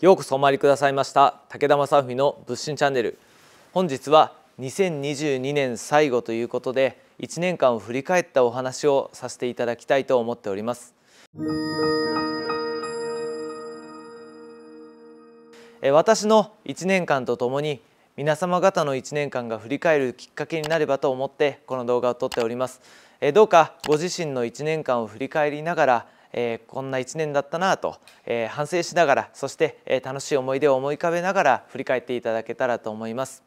ようこそお参りくださいました武田正文の物心チャンネル本日は2022年最後ということで1年間を振り返ったお話をさせていただきたいと思っております私の1年間とともに皆様方の1年間が振り返るきっかけになればと思ってこの動画を撮っておりますどうかご自身の1年間を振り返りながらえこんな1年だったなと、え反省しながらそして、え楽しい思い出を思い浮かべながら振り返っていただけたらと思います。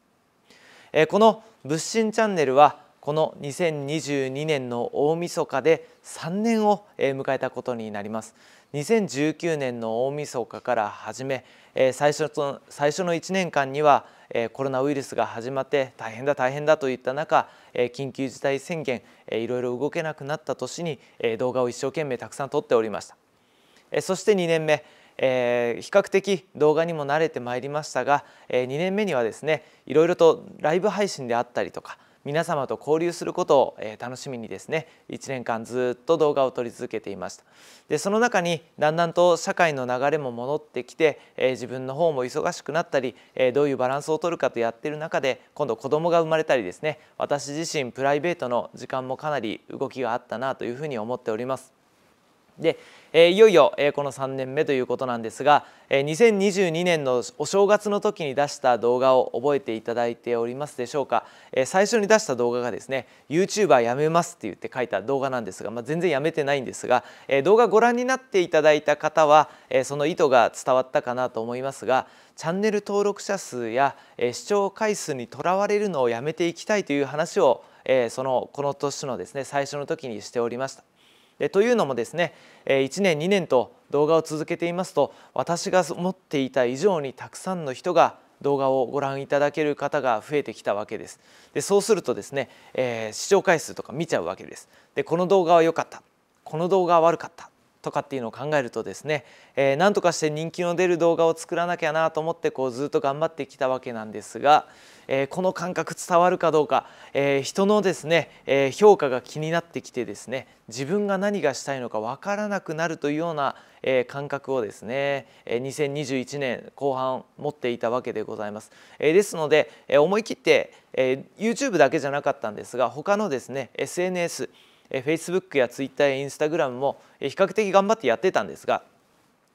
えこの「物心チャンネル」はこの2022年の大晦日で3年を迎えたことになります2019年の大晦日から始め最初の最初の1年間にはコロナウイルスが始まって大変だ大変だといった中緊急事態宣言いろいろ動けなくなった年に動画を一生懸命たくさん撮っておりましたそして2年目え比較的動画にも慣れてまいりましたが、え2年目にはですねいろいろとライブ配信であったりとか、皆様と交流することを、え楽しみにですね1年間ずっと動画を撮り続けていましたでその中にだんだんと社会の流れも戻ってきて、え自分の方も忙しくなったり、えどういうバランスを取るかとやってる中で今度子供が生まれたりですね私自身プライベートの時間もかなり動きがあったなというふうに思っております。で、えー、いよいよ、えー、この3年目ということなんですが、えー、2022年のお正月の時に出した動画を覚えていただいておりますでしょうか、えー、最初に出した動画がですね YouTuber やめますって言って書いた動画なんですが、まあ、全然やめてないんですが、えー、動画ご覧になっていただいた方は、えー、その意図が伝わったかなと思いますがチャンネル登録者数や、えー、視聴回数にとらわれるのをやめていきたいという話を、えー、そのこの年のですね最初の時にしておりました。えというのもですね、え1年2年と動画を続けていますと私が思っていた以上にたくさんの人が動画をご覧いただける方が増えてきたわけです。でそうするとですね、えー、視聴回数とか見ちゃうわけです。でこの動画は良かったこの動画は悪かったとかっていうのを考えるとですね、えー、何とかして人気の出る動画を作らなきゃなと思ってこうずっと頑張ってきたわけなんですが、えー、この感覚伝わるかどうか、えー、人のですね、えー、評価が気になってきてですね自分が何がしたいのか分からなくなるというような、えー、感覚をですね、え2021年後半持っていたわけでございます。えー、ですので、えー、思い切って、えー、YouTube だけじゃなかったんですが他のですね SNS Facebook や Twitter や Instagram も比較的頑張ってやってたんですが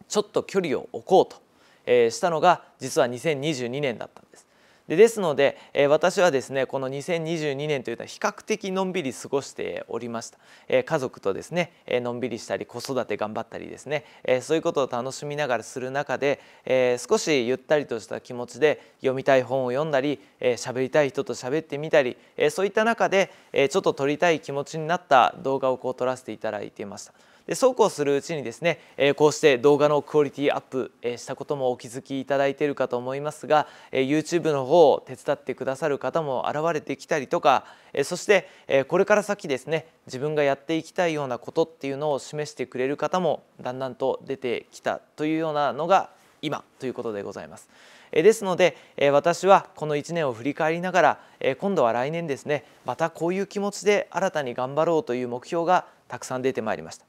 ちょっと距離を置こうとしたのが実は2022年だったんです。でですので、えー、私はですねこの2022年というのは比較的のんびり過ごしておりました、えー、家族とですね、えー、のんびりしたり子育て頑張ったりですね、えー、そういうことを楽しみながらする中で、えー、少しゆったりとした気持ちで読みたい本を読んだり喋、えー、りたい人と喋ってみたり、えー、そういった中で、えー、ちょっと撮りたい気持ちになった動画をこう撮らせていただいていました。でそうこうするうちにですね、えこうして動画のクオリティアップ、えしたこともお気づきいただいているかと思いますが、え YouTube の方を手伝ってくださる方も現れてきたりとか、えそして、えこれから先ですね自分がやっていきたいようなことっていうのを示してくれる方もだんだんと出てきたというようなのが今ということでございます。ですので私はこの1年を振り返りながら今度は来年ですねまたこういう気持ちで新たに頑張ろうという目標がたくさん出てまいりました。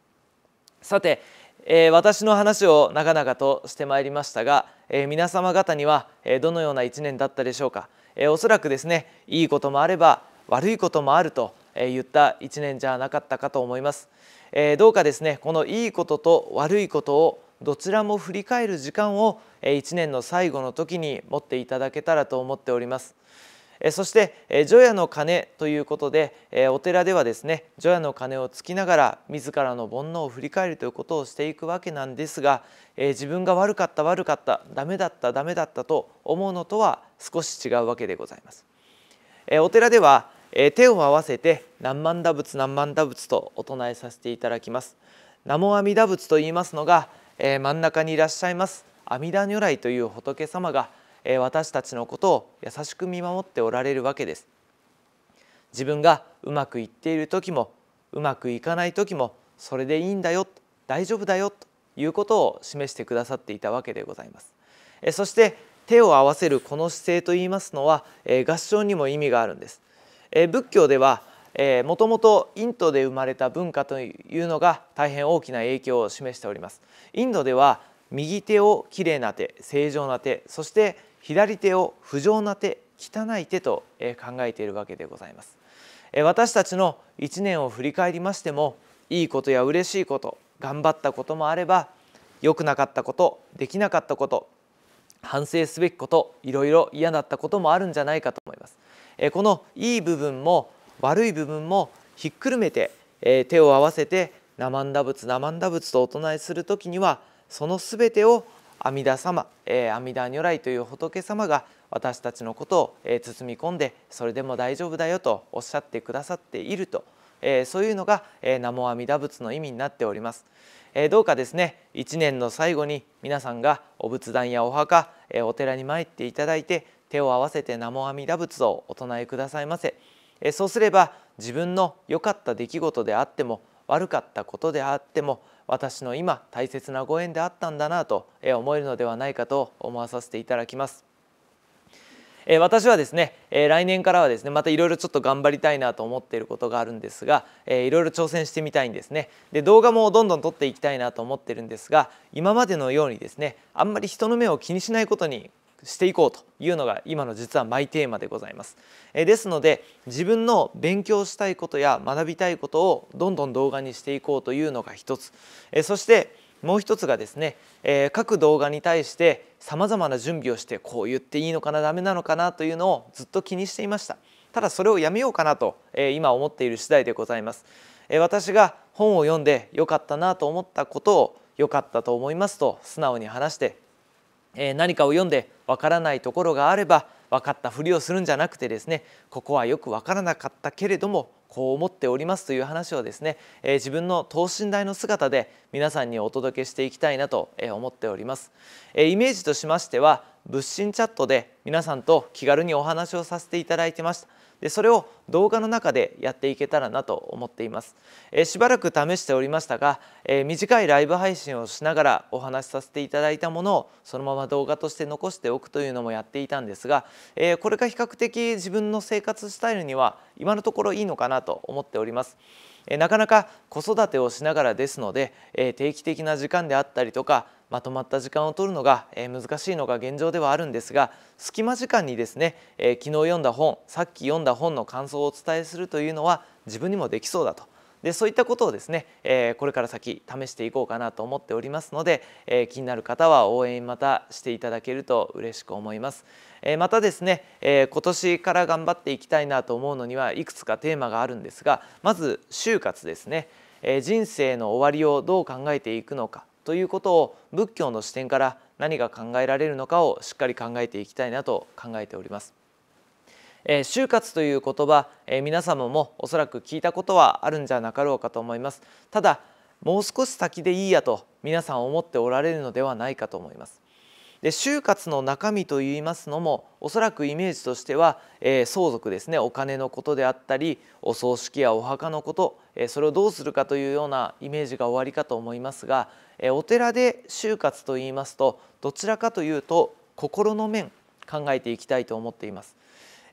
さて、えー、私の話を長々としてまいりましたが、えー、皆様方には、えー、どのような1年だったでしょうか、えおそらくですねいいこともあれば悪いこともあると、え言った1年じゃなかったかと思います、えどうかですねこのいいことと悪いことをどちらも振り返る時間を1年の最後の時に持っていただけたらと思っております。そして除夜の鐘ということでお寺ではですね除夜の鐘をつきながら自らの煩悩を振り返るということをしていくわけなんですが自分が悪かった悪かったダメだったダメだったと思うのとは少し違うわけでございます。お寺では手を合わせて何万打仏何万打仏とお唱えさせていただきます。南無阿弥陀仏と言いますのが真ん中にいらっしゃいます阿弥陀如来という仏様が私たちのことを優しく見守っておられるわけです。自分がうまくいっている時もうまくいかない時もそれでいいんだよ大丈夫だよということを示してくださっていたわけでございます。そして手を合わせるこの姿勢といいますのは合唱にも意味があるんです。仏教ではもともとインドで生まれた文化というのが大変大きな影響を示しております。インドでは右手をきれいな手正常な手そして左手を不浄な手汚い手と考えているわけでございます私たちの1年を振り返りましてもいいことや嬉しいこと頑張ったこともあれば良くなかったことできなかったこと反省すべきこといろいろ嫌だったこともあるんじゃないかと思いますこのいい部分も悪い部分もひっくるめて手を合わせて「なまんだ仏なまんだ仏」とお唱えする時にはその全てを阿弥陀様、えー、阿弥陀如来という仏様が私たちのことを、えー、包み込んでそれでも大丈夫だよとおっしゃってくださっていると、えー、そういうのが、えー、南無阿弥陀仏の意味になっております、えー、どうかですね一年の最後に皆さんがお仏壇やお墓、えー、お寺に参っていただいて手を合わせて南無阿弥陀仏をお唱えくださいませ、えー、そうすれば自分の良かった出来事であっても悪かったことであっても私の今大切なご縁であったんだなと思えるのではないかと思わさせていただきます。え私はですね、え来年からはですねまたいろいろちょっと頑張りたいなと思っていることがあるんですが、えいろいろ挑戦してみたいんですねで動画もどんどん撮っていきたいなと思ってるんですが今までのようにですねあんまり人の目を気にしないことにしていこうというのが今の実はマイテーマでございます。えですので自分の勉強したいことや学びたいことをどんどん動画にしていこうというのが一つ、えそしてもう一つがですね、えー、各動画に対してさまざまな準備をしてこう言っていいのかなダメなのかなというのをずっと気にしていましたただそれをやめようかなと、えー、今思っている次第でございます、えー、私が本を読んでよかったなと思ったことを良かったと思いますと素直に話してえ何かを読んでわからないところがあれば分かったふりをするんじゃなくてですねここはよく分からなかったけれどもこう思っておりますという話をですね、え自分の等身大の姿で皆さんにお届けしていきたいなと思っております、えイメージとしましては物心チャットで皆さんと気軽にお話をさせていただいてましたでそれを動画の中でやっていけたらなと思っています、えー、しばらく試しておりましたが、えー、短いライブ配信をしながらお話しさせていただいたものをそのまま動画として残しておくというのもやっていたんですが、えー、これが比較的自分の生活スタイルには今のところいいのかなと思っておりますえなかなか子育てをしながらですのでえ定期的な時間であったりとかまとまった時間を取るのが、え難しいのが現状ではあるんですが隙間時間にですね、え昨日読んだ本さっき読んだ本の感想をお伝えするというのは自分にもできそうだと。でそういったことをですね、えこれから先試していこうかなと思っておりますので、え気になる方は応援またしていただけると嬉しく思います、えまたですね、え今年から頑張っていきたいなと思うのにはいくつかテーマがあるんですがまず就活ですね、え人生の終わりをどう考えていくのかということを仏教の視点から何が考えられるのかをしっかり考えていきたいなと考えております。えー、就活という言葉、えー、皆様もおそらく聞いたことはあるんじゃなかろうかと思います。ただもう少し先でいいやと皆さん思っておられるのではないかと思います。で就活の中身といいますのもおそらくイメージとしては、えー、相続ですねお金のことであったりお葬式やお墓のこと、えー、それをどうするかというようなイメージがおありかと思いますが、えー、お寺で就活といいますとどちらかというと心の面考えていきたいと思っています。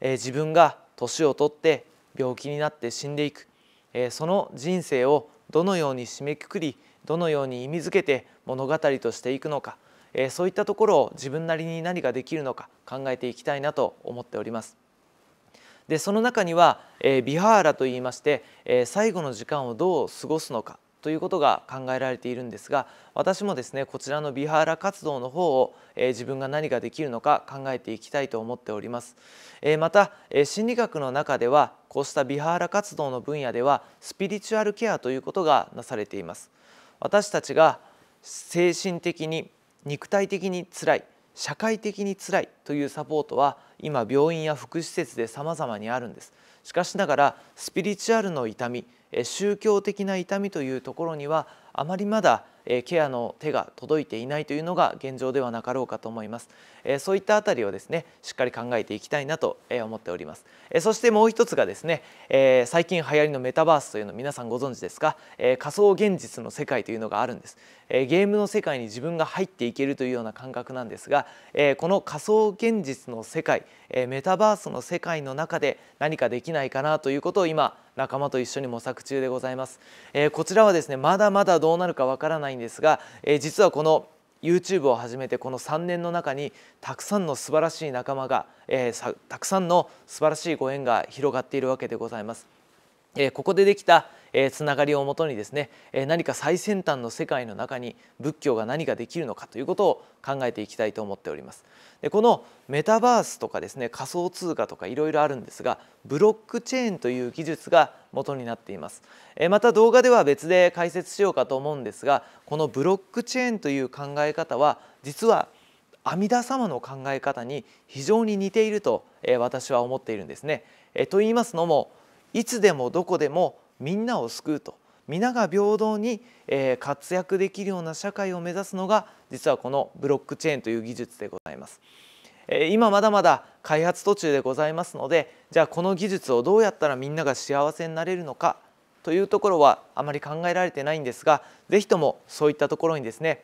え自分が年を取って病気になって死んでいく、えその人生をどのように締めくくりどのように意味づけて物語としていくのかえそういったところを自分なりに何ができるのか考えていきたいなと思っております。でその中には、えビハーラといいまして、え最後の時間をどう過ごすのかということが考えられているんですが私もですねこちらのビハーラ活動の方を、え自分が何ができるのか考えていきたいと思っております、えまた、え心理学の中ではこうしたビハーラ活動の分野ではスピリチュアルケアということがなされています私たちが精神的に肉体的につらい社会的につらいというサポートは今病院や福祉施設で様々にあるんですしかしながらスピリチュアルの痛み宗教的な痛みというところにはあまりまだえケアの手が届いていないというのが現状ではなかろうかと思います、えそういったあたりをですねしっかり考えていきたいなと思っております、えそしてもう一つがですね、え最近流行りのメタバースというの皆さんご存知ですか、え仮想現実の世界というのがあるんです、えゲームの世界に自分が入っていけるというような感覚なんですが、えこの仮想現実の世界、えメタバースの世界の中で何かできないかなということを今仲間と一緒に模索中でございます、えー、こちらはですねまだまだどうなるかわからないんですが、えー、実はこの YouTube を始めてこの3年の中にたくさんの素晴らしい仲間が、えー、たくさんの素晴らしいご縁が広がっているわけでございますえここでできたえつながりをもとにですね、え何か最先端の世界の中に仏教が何ができるのかということを考えていきたいと思っております。でこのメタバースとかですね仮想通貨とかいろいろあるんですがブロックチェーンという技術が元になっています、えまた動画では別で解説しようかと思うんですがこのブロックチェーンという考え方は実は阿弥陀様の考え方に非常に似ていると、え私は思っているんですね。えと言いますのもいつでもどこでもみんなを救うと皆が平等に活躍できるような社会を目指すのが実はこのブロックチェーンという技術でございます。今まだまだ開発途中でございますのでじゃあこの技術をどうやったらみんなが幸せになれるのかというところはあまり考えられてないんですが是非ともそういったところにですね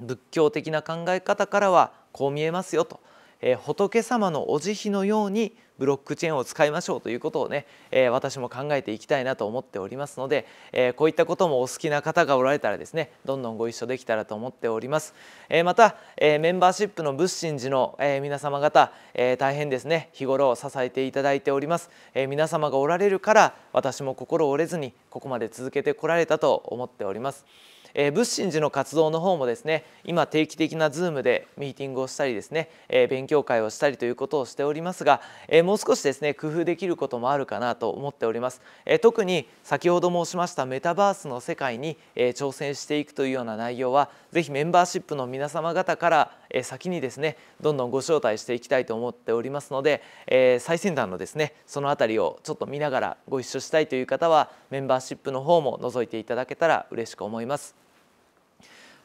仏教的な考え方からはこう見えますよと、え仏様のお慈悲のようにブロックチェーンを使いましょうということをね、えー、私も考えていきたいなと思っておりますので、えー、こういったこともお好きな方がおられたらですねどんどんご一緒できたらと思っております、えー、また、えメンバーシップの仏心寺の、え皆様方、え大変ですね日頃支えていただいております、え皆様がおられるから私も心折れずにここまで続けてこられたと思っております。えー、仏心寺の活動の方もですね今定期的な Zoom でミーティングをしたりですね、えー、勉強会をしたりということをしておりますが、えー、もう少しですね工夫できることもあるかなと思っております、え特に先ほど申しましたメタバースの世界に、え挑戦していくというような内容はぜひメンバーシップの皆様方から、え先にですねどんどんご招待していきたいと思っておりますので、え最先端のですねそのあたりをちょっと見ながらご一緒したいという方はメンバーシップの方も覗いていただけたら嬉しく思います。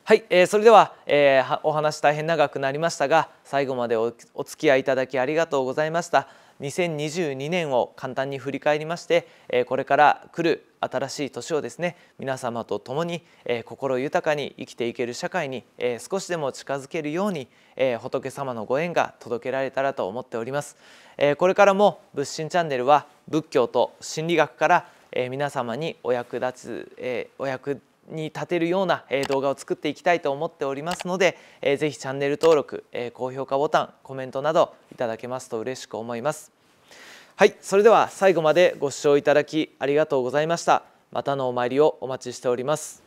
はい、えー、それでは、えー、お話大変長くなりましたが最後までおお付き合いいただきありがとうございました2022年を簡単に振り返りまして、えー、これから来る新しい年をですね皆様と共に、えー、心豊かに生きていける社会に、えー、少しでも近づけるように、えー、仏様のご縁が届けられたらと思っております、えー、これからも仏心チャンネルは仏教と心理学から、えー、皆様にお役立つ、えー、お役立つに立てるような動画を作っていきたいと思っておりますのでぜひチャンネル登録高評価ボタンコメントなどいただけますと嬉しく思いますはいそれでは最後までご視聴いただきありがとうございましたまたのお参りをお待ちしております